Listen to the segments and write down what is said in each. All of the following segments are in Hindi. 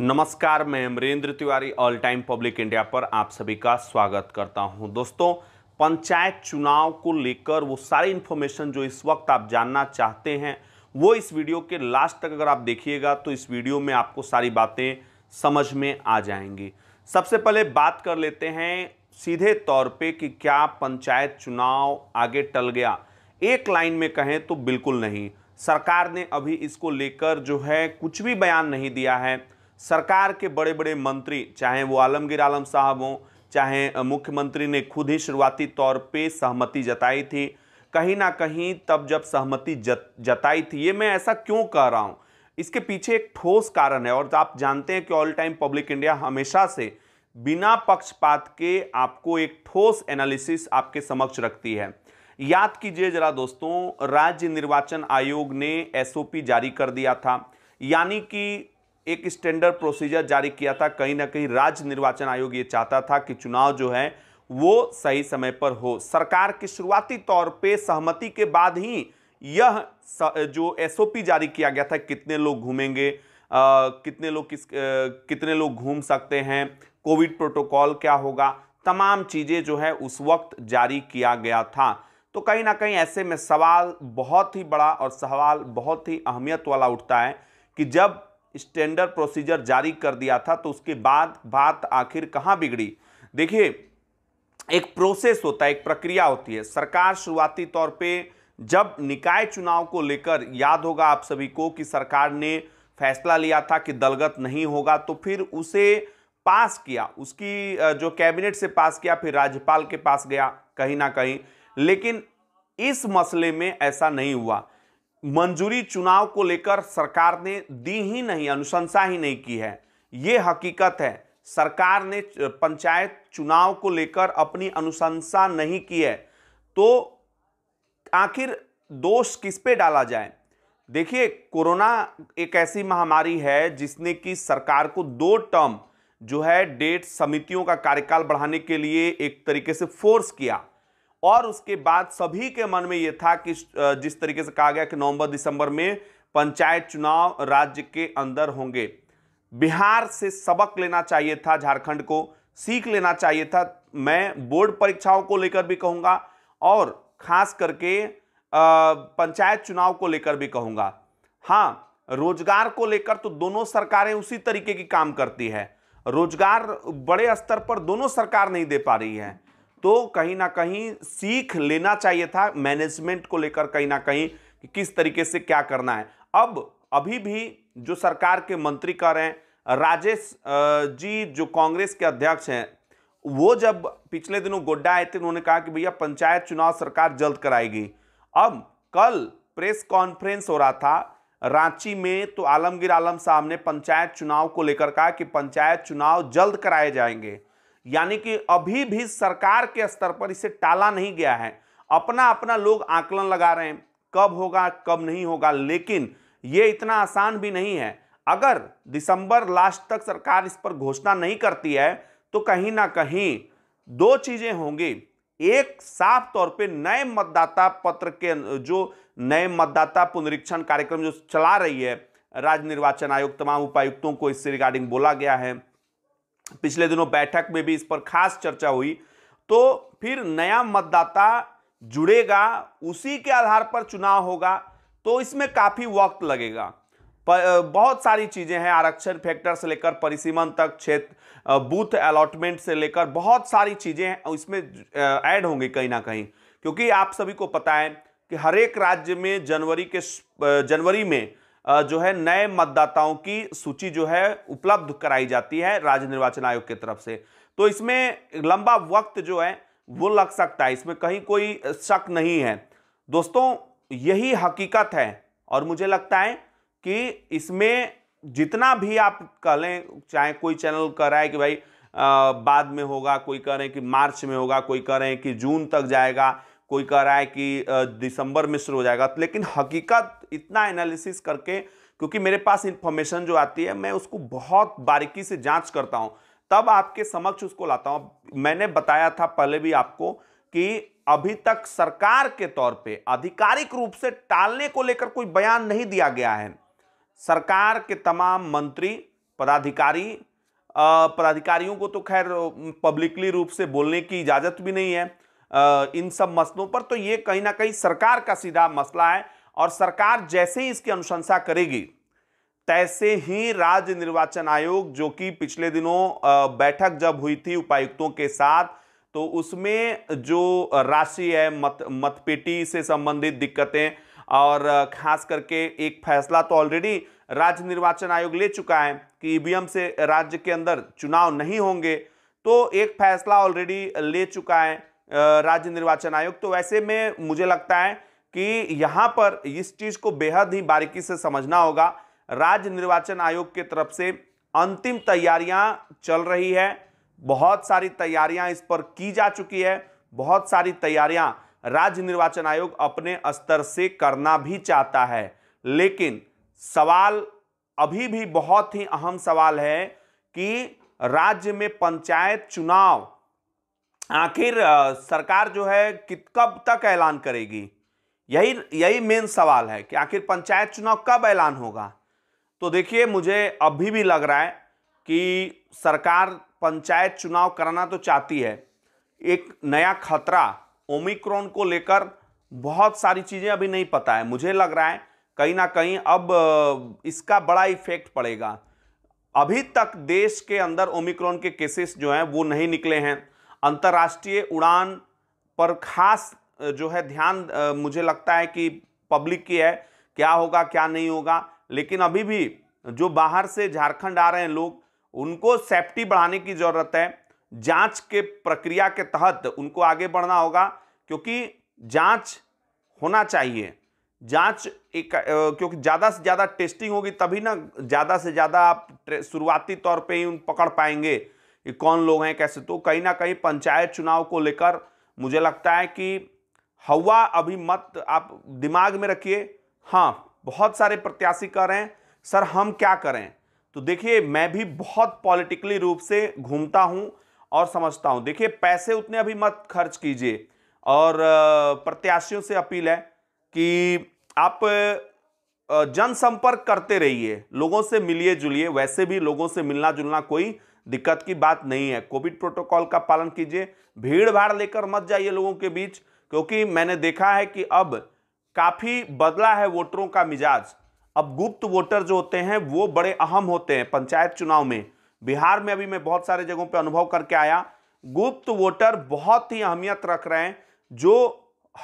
नमस्कार मैं Amrendra Tiwari all time public India पर आप सभी का स्वागत करता हूं दोस्तों पंचायत चुनाव को लेकर वो सारी इन्फॉर्मेशन जो इस वक्त आप जानना चाहते हैं वो इस वीडियो के लास्ट तक अगर आप देखिएगा तो इस वीडियो में आपको सारी बातें समझ में आ जाएंगी सबसे पहले बात कर लेते हैं सीधे तौर पर कि क्या पंचायत चुनाव आगे टल गया एक लाइन में कहें तो बिल्कुल नहीं सरकार ने अभी इसको लेकर जो है कुछ भी बयान नहीं दिया है सरकार के बड़े बड़े मंत्री चाहे वो आलमगीर आलम साहब हों चाहे मुख्यमंत्री ने खुद ही शुरुआती तौर पे सहमति जताई थी कहीं ना कहीं तब जब सहमति जत, जताई थी ये मैं ऐसा क्यों कह रहा हूँ इसके पीछे एक ठोस कारण है और आप जानते हैं कि ऑल टाइम पब्लिक इंडिया हमेशा से बिना पक्षपात के आपको एक ठोस एनालिसिस आपके समक्ष रखती है याद कीजिए जरा दोस्तों राज्य निर्वाचन आयोग ने एसओपी जारी कर दिया था यानी कि एक स्टैंडर्ड प्रोसीजर जारी किया था कहीं ना कहीं राज्य निर्वाचन आयोग ये चाहता था कि चुनाव जो है वो सही समय पर हो सरकार की शुरुआती तौर पे सहमति के बाद ही यह जो एसओपी जारी किया गया था कितने लोग घूमेंगे कितने लोग किस आ, कितने लोग घूम सकते हैं कोविड प्रोटोकॉल क्या होगा तमाम चीज़ें जो है उस वक्त जारी किया गया था तो कहीं ना कहीं ऐसे में सवाल बहुत ही बड़ा और सवाल बहुत ही अहमियत वाला उठता है कि जब स्टैंडर्ड प्रोसीजर जारी कर दिया था तो उसके बाद बात आखिर कहाँ बिगड़ी देखिए एक प्रोसेस होता है एक प्रक्रिया होती है सरकार शुरुआती तौर पे जब निकाय चुनाव को लेकर याद होगा आप सभी को कि सरकार ने फैसला लिया था कि दलगत नहीं होगा तो फिर उसे पास किया उसकी जो कैबिनेट से पास किया फिर राज्यपाल के पास गया कहीं ना कहीं लेकिन इस मसले में ऐसा नहीं हुआ मंजूरी चुनाव को लेकर सरकार ने दी ही नहीं अनुशंसा ही नहीं की है ये हकीकत है सरकार ने पंचायत चुनाव को लेकर अपनी अनुशंसा नहीं की है तो आखिर दोष किस पे डाला जाए देखिए कोरोना एक ऐसी महामारी है जिसने कि सरकार को दो टर्म जो है डेट समितियों का कार्यकाल बढ़ाने के लिए एक तरीके से फोर्स किया और उसके बाद सभी के मन में ये था कि जिस तरीके से कहा गया कि नवंबर दिसंबर में पंचायत चुनाव राज्य के अंदर होंगे बिहार से सबक लेना चाहिए था झारखंड को सीख लेना चाहिए था मैं बोर्ड परीक्षाओं को लेकर भी कहूँगा और खास करके पंचायत चुनाव को लेकर भी कहूँगा हाँ रोजगार को लेकर तो दोनों सरकारें उसी तरीके की काम करती है रोजगार बड़े स्तर पर दोनों सरकार नहीं दे पा रही है तो कहीं ना कहीं सीख लेना चाहिए था मैनेजमेंट को लेकर कहीं ना कहीं कि किस तरीके से क्या करना है अब अभी भी जो सरकार के मंत्री कर रहे हैं राजेश जी जो कांग्रेस के अध्यक्ष हैं वो जब पिछले दिनों गोड्डा आए थे उन्होंने कहा कि भैया पंचायत चुनाव सरकार जल्द कराएगी अब कल प्रेस कॉन्फ्रेंस हो रहा था रांची में तो आलमगीर आलम साहब ने पंचायत चुनाव को लेकर कहा कि पंचायत चुनाव जल्द कराए जाएंगे यानी कि अभी भी सरकार के स्तर पर इसे टाला नहीं गया है अपना अपना लोग आकलन लगा रहे हैं कब होगा कब नहीं होगा लेकिन ये इतना आसान भी नहीं है अगर दिसंबर लास्ट तक सरकार इस पर घोषणा नहीं करती है तो कहीं ना कहीं दो चीज़ें होंगी एक साफ तौर पे नए मतदाता पत्र के जो नए मतदाता पुनरीक्षण कार्यक्रम जो चला रही है राज्य निर्वाचन आयोग तमाम उपायुक्तों को इससे रिगार्डिंग बोला गया है पिछले दिनों बैठक में भी इस पर खास चर्चा हुई तो फिर नया मतदाता जुड़ेगा उसी के आधार पर चुनाव होगा तो इसमें काफ़ी वक्त लगेगा बहुत सारी चीज़ें हैं आरक्षण फैक्टर से लेकर परिसीमन तक क्षेत्र बूथ अलॉटमेंट से लेकर बहुत सारी चीज़ें इसमें ऐड होंगी कहीं ना कहीं क्योंकि आप सभी को पता है कि हर एक राज्य में जनवरी के जनवरी में जो है नए मतदाताओं की सूची जो है उपलब्ध कराई जाती है राज्य निर्वाचन आयोग की तरफ से तो इसमें लंबा वक्त जो है वो लग सकता है इसमें कहीं कोई शक नहीं है दोस्तों यही हकीकत है और मुझे लगता है कि इसमें जितना भी आप कह लें चाहे कोई चैनल कह रहा है कि भाई आ, बाद में होगा कोई कह रहे हैं कि मार्च में होगा कोई कह रहे हैं कि जून तक जाएगा कोई कह रहा है कि दिसंबर में शुरू हो जाएगा लेकिन हकीकत इतना एनालिसिस करके क्योंकि मेरे पास इन्फॉर्मेशन जो आती है मैं उसको बहुत बारीकी से जांच करता हूं तब आपके समक्ष उसको लाता हूं मैंने बताया था पहले भी आपको कि अभी तक सरकार के तौर पे आधिकारिक रूप से टालने को लेकर कोई बयान नहीं दिया गया है सरकार के तमाम मंत्री पदाधिकारी पदाधिकारियों को तो खैर पब्लिकली रूप से बोलने की इजाज़त भी नहीं है इन सब मसलों पर तो ये कहीं ना कहीं सरकार का सीधा मसला है और सरकार जैसे ही इसकी अनुशंसा करेगी तैसे ही राज्य निर्वाचन आयोग जो कि पिछले दिनों बैठक जब हुई थी उपायुक्तों के साथ तो उसमें जो राशि है मत मतपेटी से संबंधित दिक्कतें और खास करके एक फैसला तो ऑलरेडी राज्य निर्वाचन आयोग ले चुका है कि ई e से राज्य के अंदर चुनाव नहीं होंगे तो एक फैसला ऑलरेडी ले चुका है राज्य निर्वाचन आयोग तो वैसे में मुझे लगता है कि यहाँ पर इस चीज़ को बेहद ही बारीकी से समझना होगा राज्य निर्वाचन आयोग की तरफ से अंतिम तैयारियां चल रही है बहुत सारी तैयारियां इस पर की जा चुकी है बहुत सारी तैयारियां राज्य निर्वाचन आयोग अपने स्तर से करना भी चाहता है लेकिन सवाल अभी भी बहुत ही अहम सवाल है कि राज्य में पंचायत चुनाव आखिर सरकार जो है कि कब तक ऐलान करेगी यही यही मेन सवाल है कि आखिर पंचायत चुनाव कब ऐलान होगा तो देखिए मुझे अभी भी लग रहा है कि सरकार पंचायत चुनाव कराना तो चाहती है एक नया खतरा ओमिक्रॉन को लेकर बहुत सारी चीज़ें अभी नहीं पता है मुझे लग रहा है कहीं ना कहीं अब इसका बड़ा इफेक्ट पड़ेगा अभी तक देश के अंदर ओमिक्रॉन के केसेस जो हैं वो नहीं निकले हैं अंतर्राष्ट्रीय उड़ान पर खास जो है ध्यान मुझे लगता है कि पब्लिक की है क्या होगा क्या नहीं होगा लेकिन अभी भी जो बाहर से झारखंड आ रहे हैं लोग उनको सेफ्टी बढ़ाने की ज़रूरत है जांच के प्रक्रिया के तहत उनको आगे बढ़ना होगा क्योंकि जांच होना चाहिए जांच एक क्योंकि ज़्यादा से ज़्यादा टेस्टिंग होगी तभी ना ज़्यादा से ज़्यादा आप शुरुआती तौर पे ही उन पकड़ पाएंगे ये कौन लोग हैं कैसे तो कहीं ना कहीं पंचायत चुनाव को लेकर मुझे लगता है कि हवा अभी मत आप दिमाग में रखिए हाँ बहुत सारे प्रत्याशी कर रहे हैं सर हम क्या करें तो देखिए मैं भी बहुत पॉलिटिकली रूप से घूमता हूँ और समझता हूँ देखिए पैसे उतने अभी मत खर्च कीजिए और प्रत्याशियों से अपील है कि आप जनसंपर्क करते रहिए लोगों से मिलिए जुलिए वैसे भी लोगों से मिलना जुलना कोई दिक्कत की बात नहीं है कोविड प्रोटोकॉल का पालन कीजिए भीड़ भाड़ लेकर मत जाइए लोगों के बीच क्योंकि मैंने देखा है कि अब काफ़ी बदला है वोटरों का मिजाज अब गुप्त वोटर जो होते हैं वो बड़े अहम होते हैं पंचायत चुनाव में बिहार में अभी मैं बहुत सारे जगहों पर अनुभव करके आया गुप्त वोटर बहुत ही अहमियत रख रहे हैं जो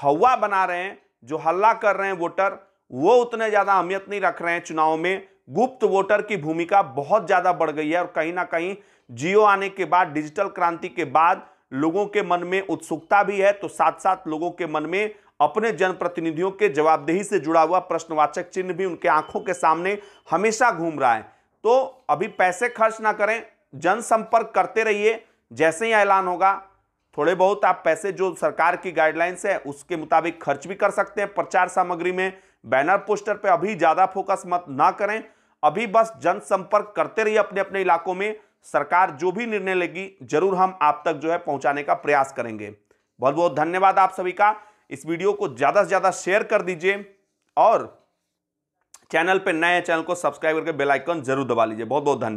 हवा बना रहे हैं जो हल्ला कर रहे हैं वोटर वो उतने ज़्यादा अहमियत नहीं रख रहे हैं चुनाव में गुप्त वोटर की भूमिका बहुत ज़्यादा बढ़ गई है और कहीं ना कहीं जियो आने के बाद डिजिटल क्रांति के बाद लोगों के मन में उत्सुकता भी है तो साथ साथ लोगों के मन में अपने जनप्रतिनिधियों के जवाबदेही से जुड़ा हुआ प्रश्नवाचक चिन्ह भी उनके आंखों के सामने हमेशा घूम रहा है तो अभी पैसे खर्च ना करें जनसंपर्क करते रहिए जैसे ही ऐलान होगा थोड़े बहुत आप पैसे जो सरकार की गाइडलाइंस है उसके मुताबिक खर्च भी कर सकते हैं प्रचार सामग्री में बैनर पोस्टर पे अभी ज़्यादा फोकस मत ना करें अभी बस जनसंपर्क करते रहिए अपने अपने इलाकों में सरकार जो भी निर्णय लेगी जरूर हम आप तक जो है पहुंचाने का प्रयास करेंगे बहुत बहुत धन्यवाद आप सभी का इस वीडियो को ज़्यादा से ज़्यादा शेयर कर दीजिए और चैनल पर नए चैनल को सब्सक्राइब करके बेलाइकन जरूर दबा लीजिए बहुत बहुत धन्यवाद